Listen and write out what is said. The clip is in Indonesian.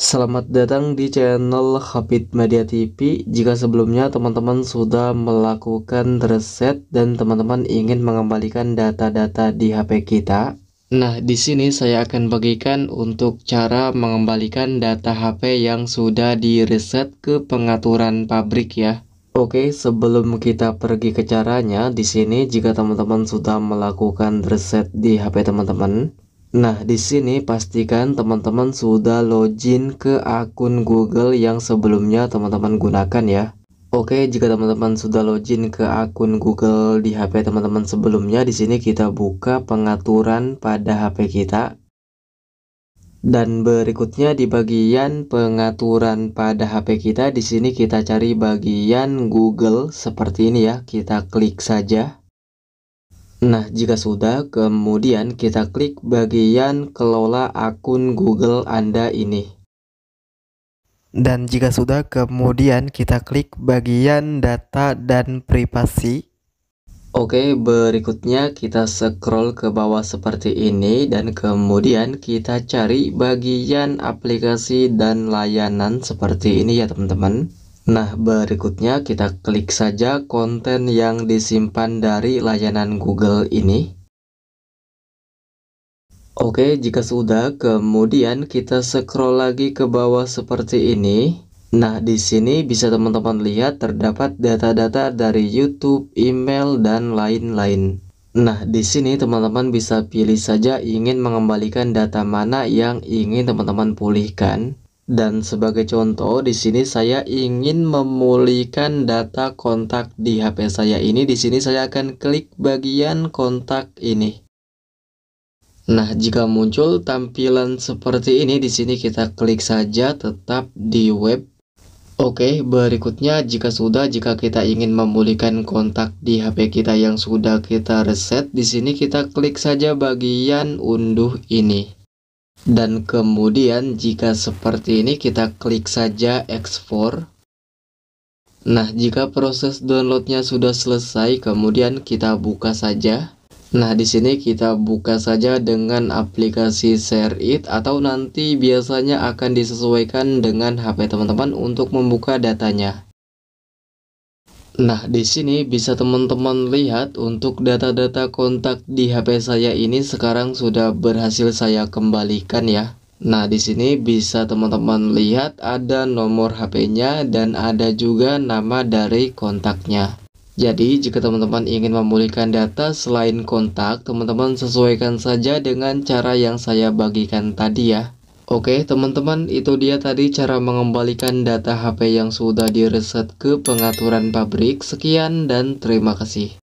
Selamat datang di channel Hapit Media TV. Jika sebelumnya teman-teman sudah melakukan reset dan teman-teman ingin mengembalikan data-data di HP kita, nah di sini saya akan bagikan untuk cara mengembalikan data HP yang sudah di reset ke pengaturan pabrik ya. Oke, sebelum kita pergi ke caranya, di sini jika teman-teman sudah melakukan reset di HP teman-teman, Nah, di sini pastikan teman-teman sudah login ke akun Google yang sebelumnya teman-teman gunakan ya. Oke, jika teman-teman sudah login ke akun Google di HP teman-teman sebelumnya, di sini kita buka pengaturan pada HP kita. Dan berikutnya di bagian pengaturan pada HP kita, di sini kita cari bagian Google seperti ini ya. Kita klik saja. Nah, jika sudah, kemudian kita klik bagian kelola akun Google Anda ini. Dan jika sudah, kemudian kita klik bagian data dan privasi. Oke, berikutnya kita scroll ke bawah seperti ini dan kemudian kita cari bagian aplikasi dan layanan seperti ini ya teman-teman. Nah, berikutnya kita klik saja konten yang disimpan dari layanan Google ini. Oke, jika sudah, kemudian kita scroll lagi ke bawah seperti ini. Nah, di sini bisa teman-teman lihat terdapat data-data dari YouTube, email, dan lain-lain. Nah, di sini teman-teman bisa pilih saja ingin mengembalikan data mana yang ingin teman-teman pulihkan. Dan sebagai contoh di sini saya ingin memulihkan data kontak di HP saya ini. Di sini saya akan klik bagian kontak ini. Nah, jika muncul tampilan seperti ini di sini kita klik saja tetap di web. Oke, berikutnya jika sudah jika kita ingin memulihkan kontak di HP kita yang sudah kita reset, di sini kita klik saja bagian unduh ini. Dan kemudian jika seperti ini kita klik saja export. Nah jika proses downloadnya sudah selesai kemudian kita buka saja. Nah di sini kita buka saja dengan aplikasi Share It atau nanti biasanya akan disesuaikan dengan HP teman-teman untuk membuka datanya. Nah, di sini bisa teman-teman lihat untuk data-data kontak di HP saya ini sekarang sudah berhasil saya kembalikan ya. Nah, di sini bisa teman-teman lihat ada nomor HP-nya dan ada juga nama dari kontaknya. Jadi, jika teman-teman ingin memulihkan data selain kontak, teman-teman sesuaikan saja dengan cara yang saya bagikan tadi ya. Oke teman-teman itu dia tadi cara mengembalikan data HP yang sudah direset ke pengaturan pabrik. Sekian dan terima kasih.